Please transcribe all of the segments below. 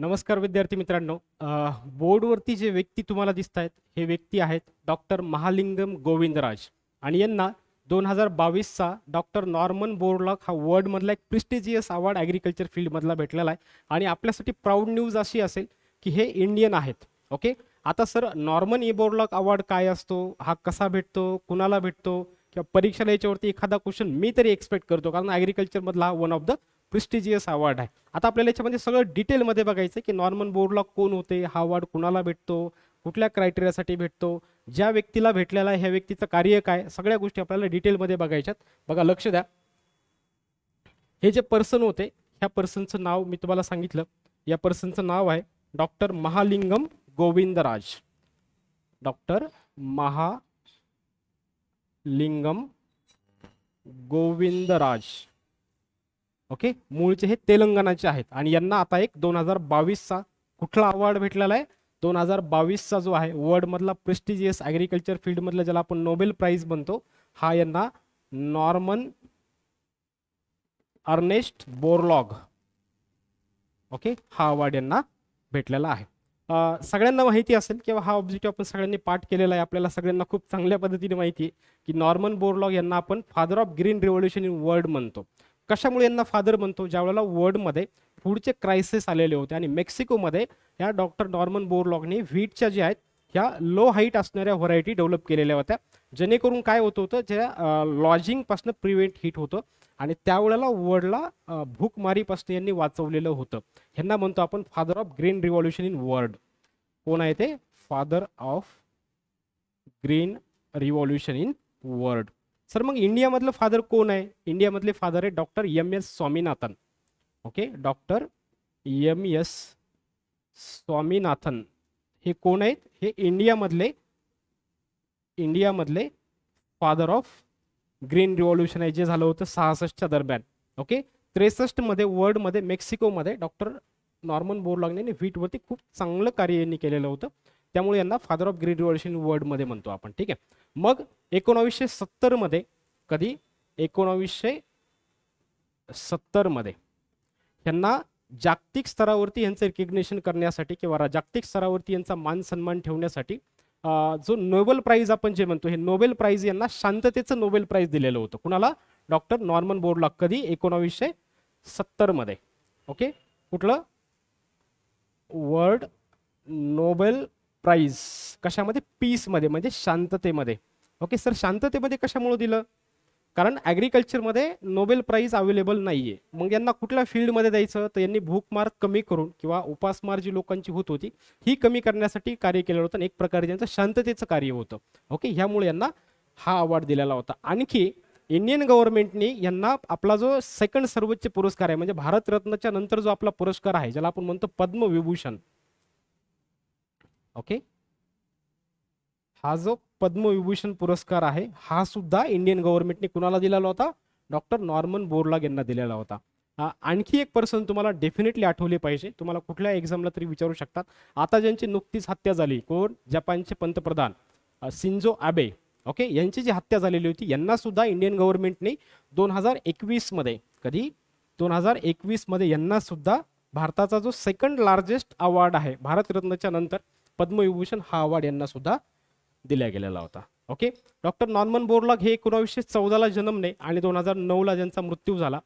नमस्कार विद्यार्थी मित्रांनो बोर्डवरती जे व्यक्ती तुम्हाला दिसत आहेत हे व्यक्ती आहेत डॉक्टर महालिंगम गोविंदराज आणि यांना दोन हजार बावीसचा डॉक्टर नॉर्मन बोर्डलॉक हा वर्ल्डमधला एक प्रिस्टिजियस अवॉर्ड ॲग्रिकल्चर फील्डमधला भेटलेला आहे आणि आपल्यासाठी प्राऊड न्यूज अशी असेल की हे इंडियन आहेत ओके आता sir Norman E Borlaug award काय असतो हा कसा भेटतो कुणाला भेटतो किंवा परीक्षा याच्यावरती एखादा क्वेश्चन मी तरी एक्सपेक्ट करतो कारण ॲग्रिकल्चरमधला हा one of the prestigious award आहे आता आपल्याला याच्यामध्ये सगळं डिटेलमध्ये बघायचं की नॉर्मन बोर्डला कोण होते हा अवॉर्ड कुणाला भेटतो कुठल्या क्रायटेरियासाठी भेटतो ज्या व्यक्तीला भेटलेला आहे ह्या व्यक्तीचं कार्य काय सगळ्या गोष्टी आपल्याला डिटेलमध्ये बघायच्यात बघा लक्ष द्या हे जे पर्सन होते ह्या पर्सनचं नाव मी तुम्हाला सांगितलं या पर्सनचं नाव आहे doctor Mahalingam Govindaraj doctor Mahalingam Govindaraj okay मूळचे हे तेलंगणाचे आहेत आणि यांना आता एक दोन हजार बावीसचा कुठला अवॉर्ड भेटलेला आहे दोन हजार बावीसचा जो आहे वर्ल्डमधला प्रेस्टिजियस ॲग्रिकल्चर फील्डमधला ज्याला आपण नोबेल प्राईज म्हणतो हा यांना नॉर्मन अर्नेस्ट बोरलॉग ओके हा अवॉर्ड यांना भेटलेला आहे सगळ्यांना माहिती असेल किंवा हा ऑब्जेक्टिव्ह आपण सगळ्यांनी पाठ केलेला आहे आपल्याला सगळ्यांना खूप चांगल्या पद्धतीने माहिती आहे की नॉर्मन बोरलॉग यांना आपण father of green revolution in world म्हणतो कशामुळे यांना फादर म्हणतो ज्या वेळेला वर्ल्डमध्ये फूडचे क्रायसिस आलेले होते आणि मेक्सिकोमध्ये या डॉक्टर नॉर्मन बोरलॉगने व्हीटच्या ज्या आहेत ह्या लो हाईट असणाऱ्या व्हरायटी डेव्हलप केलेल्या होत्या जेणेकरून काय होतं होतं ज्या लॉजिंगपासनं प्रिव्हेंट हिट होतं आणि त्यावेळेला वर्ल्डला भूकमारीपासून यांनी वाचवलेलं होतं ह्यांना म्हणतो आपण father of green revolution in world कोण आहे ते father of green revolution in world sir मग इंडियामधलं फादर कोण आहे इंडियामधले फादर आहे doctor M S Swaminathan okay doctor M S Swaminathan हे कोण आहेत हे इंडियामधले इंडियामधले फादर ऑफ ग्रीन रिव्हॉल्युशन आहे जे झालं होतं सहासष्टच्या दरम्यान ओके त्रेसष्टमध्ये वर्ल्डमध्ये मेक्सिकोमध्ये डॉक्टर नॉर्मन बोरलॉगने व्हीटवरती खूप चांगलं कार्य यांनी केलेलं होतं त्यामुळे यांना फादर ऑफ ग्रीड रिव्हॉल्युशन मध्ये म्हणतो आपण ठीक आहे मग एकोणावीसशे सत्तरमध्ये कधी एकोणावीसशे सत्तरमध्ये यांना जागतिक स्तरावरती यांचं रिकग्नेशन करण्यासाठी किंवा जागतिक स्तरावरती यांचा मान सन्मान ठेवण्यासाठी जो नोबेल प्राईज आपण जे म्हणतो हे नोबेल प्राईज यांना शांततेचं नोबेल प्राईज दिलेलं होतं कुणाला डॉक्टर नॉर्मन बोर्डला कधी एकोणावीसशे मध्ये ओके कुठलं वर्ल्ड नोबेल प्राईज कशामध्ये पीसमध्ये म्हणजे शांततेमध्ये ओके सर शांततेमध्ये कशामुळे दिलं कारण ॲग्रिकल्चरमध्ये नोबेल प्राईज अवेलेबल नाही आहे मग यांना कुठल्या फील्डमध्ये द्यायचं तर यांनी भूकमार कमी करून किंवा उपासमार जी लोकांची होत होती ही कमी करण्यासाठी कार्य केलं होतं एक प्रकारे त्यांचं शांततेचं कार्य होतं ओके ह्यामुळे यांना हा अवॉर्ड दिलेला होता आणखी इंडियन गव्हर्नमेंटने यांना आपला जो सेकंड सर्वोच्च पुरस्कार आहे म्हणजे भारतरत्नच्या नंतर जो आपला पुरस्कार आहे ज्याला आपण म्हणतो पद्मविभूषण ओके हा जो पद्मविभूषण पुरस्कार आहे हा सुद्धा इंडियन गव्हर्नमेंटने कुणाला दिलेला होता डॉक्टर नॉर्मन बोर्लाग यांना दिलेला होता आणखी एक पर्सन तुम्हाला डेफिनेटली आठवले पाहिजे तुम्हाला कुठल्या एक्झामला तरी विचारू शकतात आता ज्यांची नुकतीच हत्या झाली कोण जपानचे पंतप्रधान सिंजो आबे ओके यांची जी हत्या झालेली होती यांना सुद्धा इंडियन गव्हर्नमेंटने दोन हजार एकवीसमध्ये कधी दोन हजार एकवीसमध्ये यांना सुद्धा भारताचा जो सेकंड लार्जेस्ट अवॉर्ड आहे भारतरत्नच्या नंतर पद्मविभूषण हा अवॉर्ड यांना सुद्धा दिला गेलेला होता ओके डॉक्टर नॉर्मन बोरलॉग हे एकोणावीसशे चौदाला जन्मले आणि दोन हजार नऊला ज्यांचा मृत्यू झाला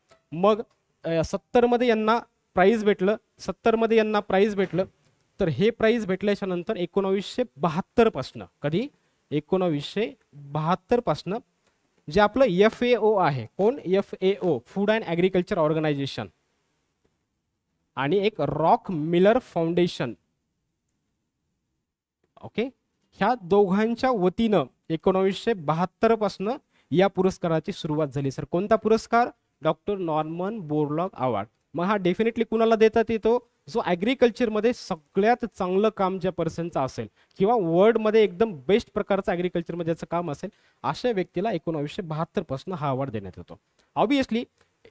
मग सत्तरमध्ये यांना प्राईज भेटलं सत्तरमध्ये यांना प्राईज भेटलं तर हे प्राईज भेटल्याच्या नंतर एकोणावीसशे बहात्तरपासनं कधी एकोणावीसशे बहात्तरपासनं जे आपलं एफ ए ओ आहे कोण F A O food and agriculture organisation आणि एक रॉक मिलर फाउंडेशन ओके ह्या दोघांच्या वतीनं एकोणावीसशे बहात्तरपासनं या पुरस्काराची सुरुवात झाली सर कोणता पुरस्कार डॉक्टर नॉर्मन बोरलॉग अवॉर्ड मग हा डेफिनेटली कुणाला देतात येतो जो ॲग्रिकल्चरमध्ये सगळ्यात चांगलं काम ज्या पर्सनचं असेल किंवा वर्ल्डमध्ये एकदम बेस्ट प्रकारचं ॲग्रिकल्चरमध्ये ज्याचं काम असेल अशा व्यक्तीला एकोणावीसशे बहात्तरपासून हा अवॉर्ड देण्यात येतो ऑब्वियसली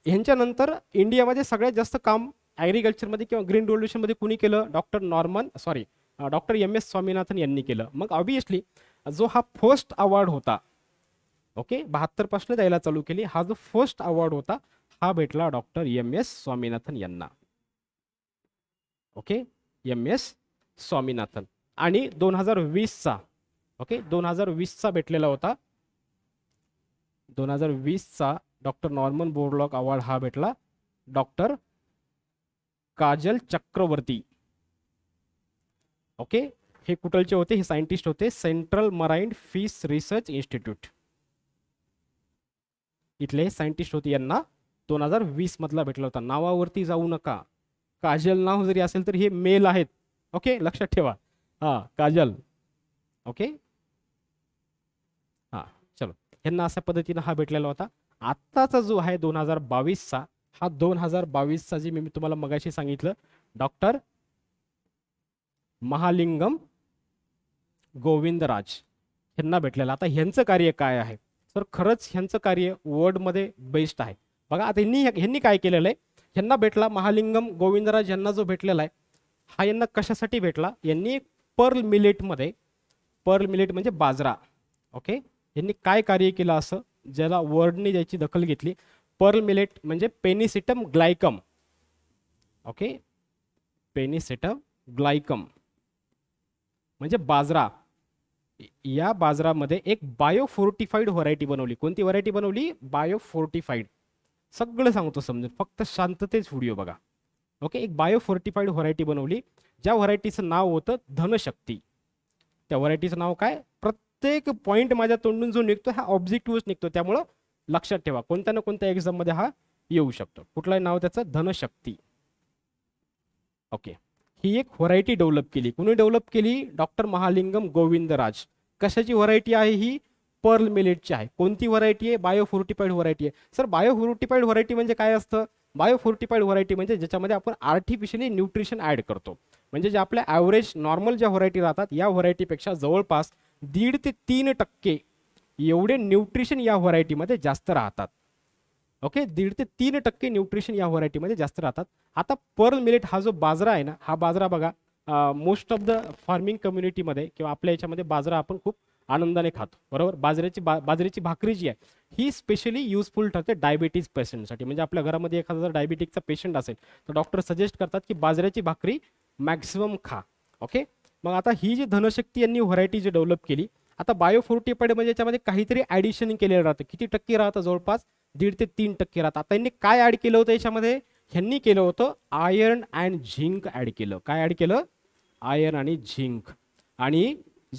ह्यांच्यानंतर इंडियामध्ये सगळ्यात जास्त काम ॲग्रिकल्चरमध्ये किंवा ग्रीन रेव्होल्युशनमध्ये कुणी केलं doctor Norman sorry doctor M S Swaminathan यांनी केलं मग ऑब्विसली जो हा फर्स्ट अवॉर्ड होता ओके बहात्तर पासून द्यायला चालू केली हा जो फर्स्ट अवॉर्ड होता हा भेटला डॉक्टर एम एस स्वामीनाथन यांना ओके एम एस स्वामीनाथन आणि दोन हजार वीसचा ओके दोन हजार वीसचा भेटलेला होता दोन हजार वीसचा डॉक्टर नॉर्मन बोरलॉक अवॉर्ड हा भेटला डॉक्टर काजल चक्रवर्ती ओके हे कुठलचे होते हे सायंटिस्ट होते central marine fish research institute इथले सायंटिस्ट होते यांना दोन हजार वीस मधला भेटला होता नावावरती जाऊ नका काजल नाव जरी असेल तर हे मेल आहेत ओके लक्षात ठेवा हा काजल ओके हा चलो यांना अशा पद्धतीनं हा भेटलेला होता आत्ताचा जो आहे दोन हजार बावीसचा हा दोन हजार बावीसचा जे मी तुम्हाला मगाशी सांगितलं डॉक्टर महालिंगम गोविंदराज ह्यांना भेटलेलं आता ह्यांचं कार्य काय आहे तर खरंच ह्यांचं कार्य वर्डमध्ये बेस्ट आहे बघा आता ह्यांनी ह्यांनी काय केलेलं आहे ह्यांना भेटला महालिंगम गोविंदराज यांना जो भेटलेला आहे हा यांना कशासाठी भेटला यांनी पर्ल मिलेटमध्ये पर्ल मिलेट म्हणजे बाजरा ओके यांनी काय कार्य केलं असं ज्याला वर्डने ज्याची दखल घेतली पर्ल मिलेट म्हणजे पेनिसिटम ग्लायकम ओके पेनिसिटम ग्लायकम म्हणजे बाजरा या बाजरामध्ये एक बायो व्हरायटी बनवली कोणती व्हरायटी बनवली बायो सगळं सांगतो समजून फक्त शांततेच व्हिडिओ बघा ओके एक बायो व्हरायटी बनवली ज्या व्हरायटीचं नाव होतं धनशक्ती त्या व्हरायटीचं नाव काय प्रत्येक पॉईंट माझ्या तोंडून जो निघतो हा ऑब्जेक्टिव्हच निघतो त्यामुळं लक्षात ठेवा कोणत्या ना कोणत्या एक्झाममध्ये हा येऊ शकतो कुठलंही नाव त्याचं धनशक्ती ओके ही एक व्हरायटी डेव्हलप केली कुणी डेव्हलप केली डॉक्टर महालिंगम गोविंदराज कशाची व्हरायटी आहे ही पर्ल मिलेटची आहे कोणती व्हरायटी आहे बायो व्हरायटी आहे सर बायो व्हरायटी म्हणजे काय असतं बायो व्हरायटी म्हणजे ज्याच्यामध्ये आपण आर्टिफिशियली न्यूट्रिशन ॲड करतो म्हणजे जे आपल्या ॲव्हरेज नॉर्मल ज्या व्हरायटी राहतात या व्हरायटीपेक्षा जवळपास दीड ते तीन टक्के एवढे न्यूट्रिशन या व्हरायटीमध्ये जास्त राहतात ओके दीड ते तीन टक्के न्यूट्रिशन या व्हरायटीमध्ये जास्त राहतात आता पर मिलेट हा जो बाजरा आहे ना हा बाजरा बघा मोस्ट ऑफ द फार्मिंग कम्युनिटीमध्ये किंवा आपल्या याच्यामध्ये बाजरा आपण खूप आनंदाने खातो बरोबर बाजऱ्याची बा बाजरीची भाकरी जी आहे ही स्पेशली युजफुल ठरते डायबिटीज पेशंटसाठी म्हणजे आपल्या घरामध्ये एखादा जर डायबिटीजचा पेशंट असेल तर डॉक्टर सजेस्ट करतात की बाजऱ्याची भाकरी मॅक्झिमम खा ओके मग आता ही जी धनशक्ती यांनी व्हरायटी जी डेव्हलप केली आता बायोफोर्टीपडे म्हणजे याच्यामध्ये काहीतरी ॲडिशन केलेलं राहतं किती टक्के राहतं जवळपास दीड ते तीन टक्के राहतात आता यांनी काय ॲड केलं होतं याच्यामध्ये ह्यांनी केलं होतं आयर्न अँड झिंक ॲड केलं काय ॲड केलं आयर्न आणि झिंक आणि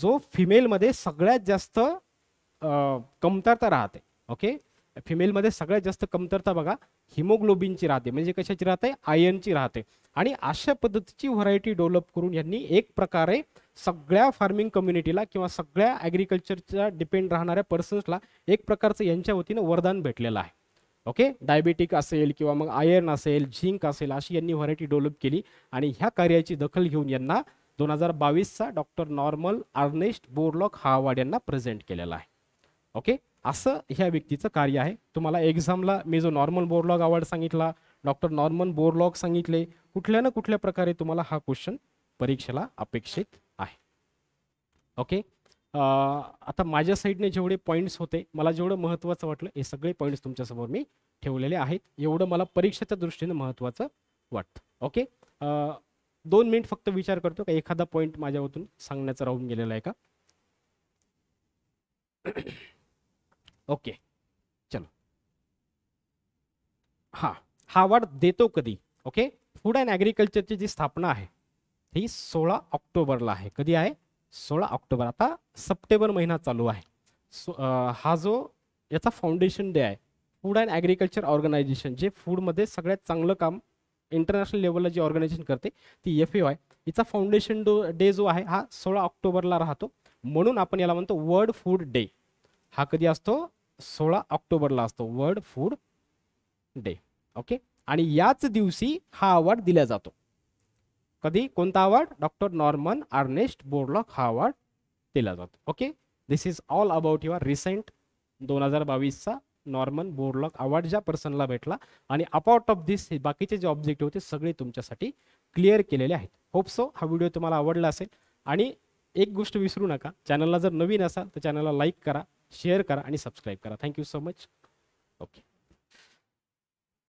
जो फिमेलमध्ये सगळ्यात जास्त कमतरता राहते ओके फिमेलमध्ये सगळ्यात जास्त कमतरता बघा हिमोग्लोबिनची राहते म्हणजे कशाची राहते आयर्नची राहते आणि अशा पद्धतीची व्हरायटी डेव्हलप करून यांनी एक प्रकारे सगळ्या फार्मिंग कम्युनिटीला किंवा सगळ्या ॲग्रिकल्चरच्या डिपेंड राहणाऱ्या पर्सन्सला एक प्रकारचं यांच्या वतीनं वरदान भेटलेलं आहे ओके डायबेटिक असेल किंवा मग आयर्न असेल झिंक असेल अशी यांनी व्हरायटी डेव्हलप केली आणि ह्या कार्याची दखल घेऊन यांना दोन हजार बावीसचा डॉक्टर नॉर्मल अर्नेस्ट बोरलॉक हावाड यांना प्रेझेंट केलेला आहे ओके असं ह्या व्यक्तीचं कार्य आहे तुम्हाला एक्झामला मी जो नॉर्मल बोरलॉग अवॉर्ड सांगितला डॉक्टर नॉर्मल बोरलॉग सांगितले कुठल्या ना कुठल्या प्रकारे तुम्हाला हा क्वेश्चन परीक्षेला अपेक्षित ओके आता माझ्या साईडने जेवढे पॉईंट्स होते मला जेवढं महत्त्वाचं वाटलं हे सगळे पॉईंट्स तुमच्यासमोर मी ठेवलेले आहेत एवढं मला परीक्षेच्या दृष्टीने महत्त्वाचं वाटतं ओके दोन मिनिट फक्त विचार करतो का एखादा पॉईंट माझ्यावरून सांगण्याचा राहून गेलेला आहे का ओके चलो हां हा वाट देतो कधी ओके फूड अँड ॲग्रिकल्चरची जी स्थापना आहे ही सोळा ऑक्टोबरला आहे कधी आहे सोळा ऑक्टोबर आता सप्टेंबर महिना चालू आहे सो हा जो याचा फाउंडेशन डे आहे फूड अँड ॲग्रिकल्चर ऑर्गनायझेशन जे फूडमध्ये सगळ्यात चांगलं काम इंटरनॅशनल लेवलला जी ऑर्गनायझेशन करते ती एफ ए आहे हिचा फाउंडेशन डो डे जो आहे हा सोळा ऑक्टोबरला राहतो म्हणून आपण याला म्हणतो वर्ल्ड फूड डे हा कधी असतो सोळा ऑक्टोबरला असतो वर्ल्ड फूड डे ओके आणि याच दिवशी हा अवॉर्ड दिला जातो कधी कोणता award doctor Norman Ernest Borlaug हा अवॉर्ड दिला जातो okay this is all about your recent दोन हजार बावीसचा नॉर्मन बोरलॉक अवॉर्ड ज्या पर्सनला भेटला आणि अपाउट ऑफ दिस बाकीचे जे ऑब्जेक्टिव्ह होते सगळे तुमच्यासाठी क्लिअर केलेले आहेत होप सो हा व्हिडिओ तुम्हाला आवडला असेल आणि एक गोष्ट विसरू नका चॅनलला जर नवीन असाल तर चॅनलला लाईक करा शेअर करा आणि सबस्क्राईब करा थँक्यू सो मच ओके